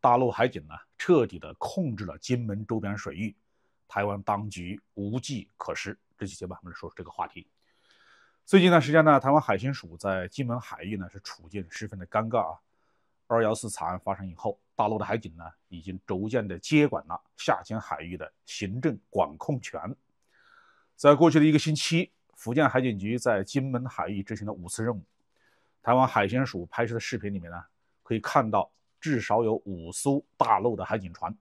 大陆海警呢，彻底的控制了金门周边水域，台湾当局无计可施。这期节目我们来说说这个话题。最近一段时间呢，台湾海巡署在金门海域呢是处境十分的尴尬啊。二幺四惨案发生以后，大陆的海警呢已经逐渐的接管了下江海域的行政管控权。在过去的一个星期，福建海警局在金门海域执行了五次任务。台湾海巡署拍摄的视频里面呢，可以看到。至少有五艘大陆的海警船，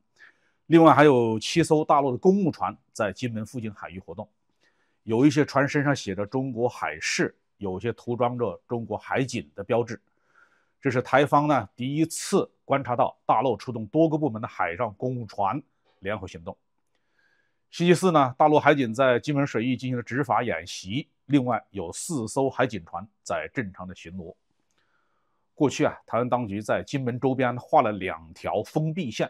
另外还有七艘大陆的公务船在金门附近海域活动，有一些船身上写着“中国海事”，有些涂装着中国海警的标志。这是台方呢第一次观察到大陆出动多个部门的海上公务船联合行动。星期四呢，大陆海警在金门水域进行了执法演习，另外有四艘海警船在正常的巡逻。过去啊，台湾当局在金门周边画了两条封闭线，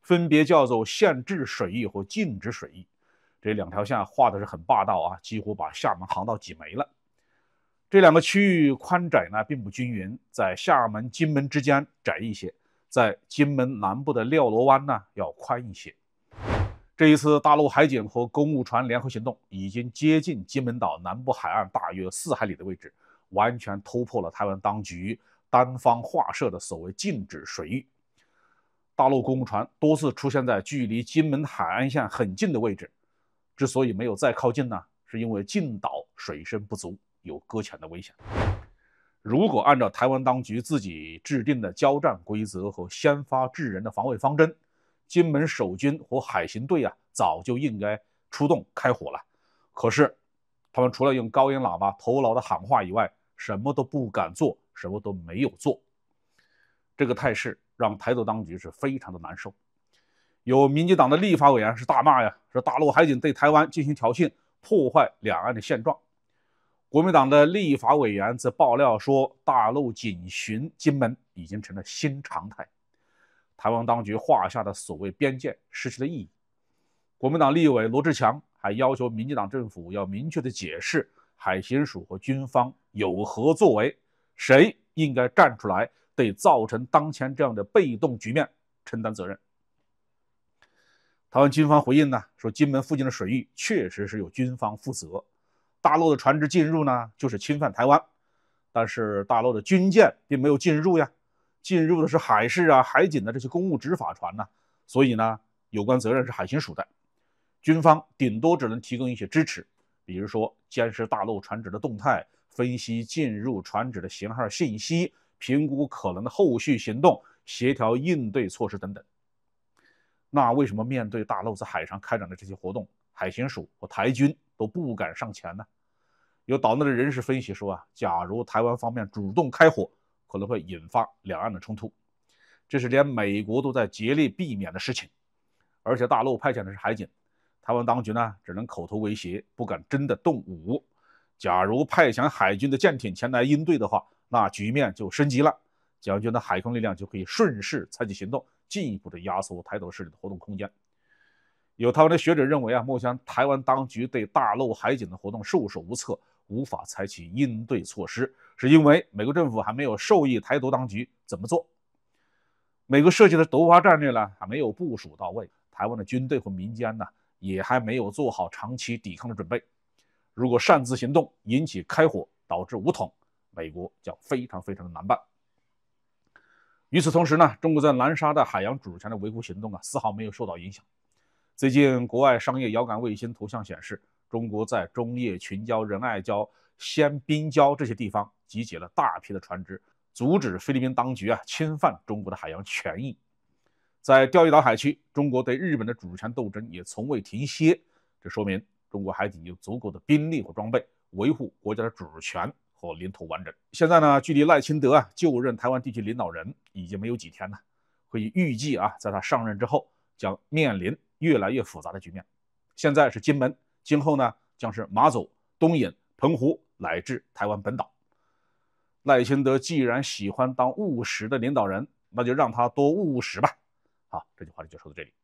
分别叫做限制水域和禁止水域。这两条线画的是很霸道啊，几乎把厦门航道挤没了。这两个区域宽窄呢并不均匀，在厦门金门之间窄一些，在金门南部的廖罗湾呢要宽一些。这一次大陆海警和公务船联合行动已经接近金门岛南部海岸大约四海里的位置，完全突破了台湾当局。单方划设的所谓“禁止水域”，大陆公务船多次出现在距离金门海岸线很近的位置。之所以没有再靠近呢，是因为近岛水深不足，有搁浅的危险。如果按照台湾当局自己制定的交战规则和先发制人的防卫方针，金门守军和海巡队啊，早就应该出动开火了。可是，他们除了用高音喇叭头劳的喊话以外，什么都不敢做。什么都没有做，这个态势让台独当局是非常的难受。有民进党的立法委员是大骂呀，说大陆海警对台湾进行挑衅，破坏两岸的现状。国民党的立法委员则爆料说，大陆警巡金门已经成了新常态，台湾当局画下的所谓边界失去了意义。国民党立委罗志强还要求民进党政府要明确的解释海巡署和军方有何作为，谁。应该站出来，对造成当前这样的被动局面承担责任。台湾军方回应呢，说金门附近的水域确实是由军方负责，大陆的船只进入呢，就是侵犯台湾。但是大陆的军舰并没有进入呀，进入的是海事啊、海警的这些公务执法船呢，所以呢，有关责任是海巡署的，军方顶多只能提供一些支持。比如说，监视大陆船只的动态，分析进入船只的型号信息，评估可能的后续行动，协调应对措施等等。那为什么面对大陆在海上开展的这些活动，海巡署和台军都不敢上前呢？有岛内的人士分析说啊，假如台湾方面主动开火，可能会引发两岸的冲突，这是连美国都在竭力避免的事情。而且，大陆派遣的是海警。台湾当局呢，只能口头威胁，不敢真的动武。假如派遣海军的舰艇前来应对的话，那局面就升级了，解放军的海空力量就可以顺势采取行动，进一步的压缩台独势力的活动空间。有台湾的学者认为啊，目前台湾当局对大陆海警的活动束手无策，无法采取应对措施，是因为美国政府还没有授意台独当局怎么做。美国设计的夺华战略呢，还没有部署到位，台湾的军队和民间呢？也还没有做好长期抵抗的准备。如果擅自行动，引起开火，导致武统，美国将非常非常的难办。与此同时呢，中国在南沙的海洋主权的维护行动啊，丝毫没有受到影响。最近，国外商业遥感卫星图像显示，中国在中业群礁、仁爱礁、仙宾礁这些地方集结了大批的船只，阻止菲律宾当局啊侵犯中国的海洋权益。在钓鱼岛海区，中国对日本的主权斗争也从未停歇。这说明中国海底有足够的兵力和装备维护国家的主权和领土完整。现在呢，距离赖清德啊就任台湾地区领导人已经没有几天了，可以预计啊，在他上任之后，将面临越来越复杂的局面。现在是金门，今后呢将是马祖、东引、澎湖乃至台湾本岛。赖清德既然喜欢当务实的领导人，那就让他多务实吧。好，这句话就说到这里。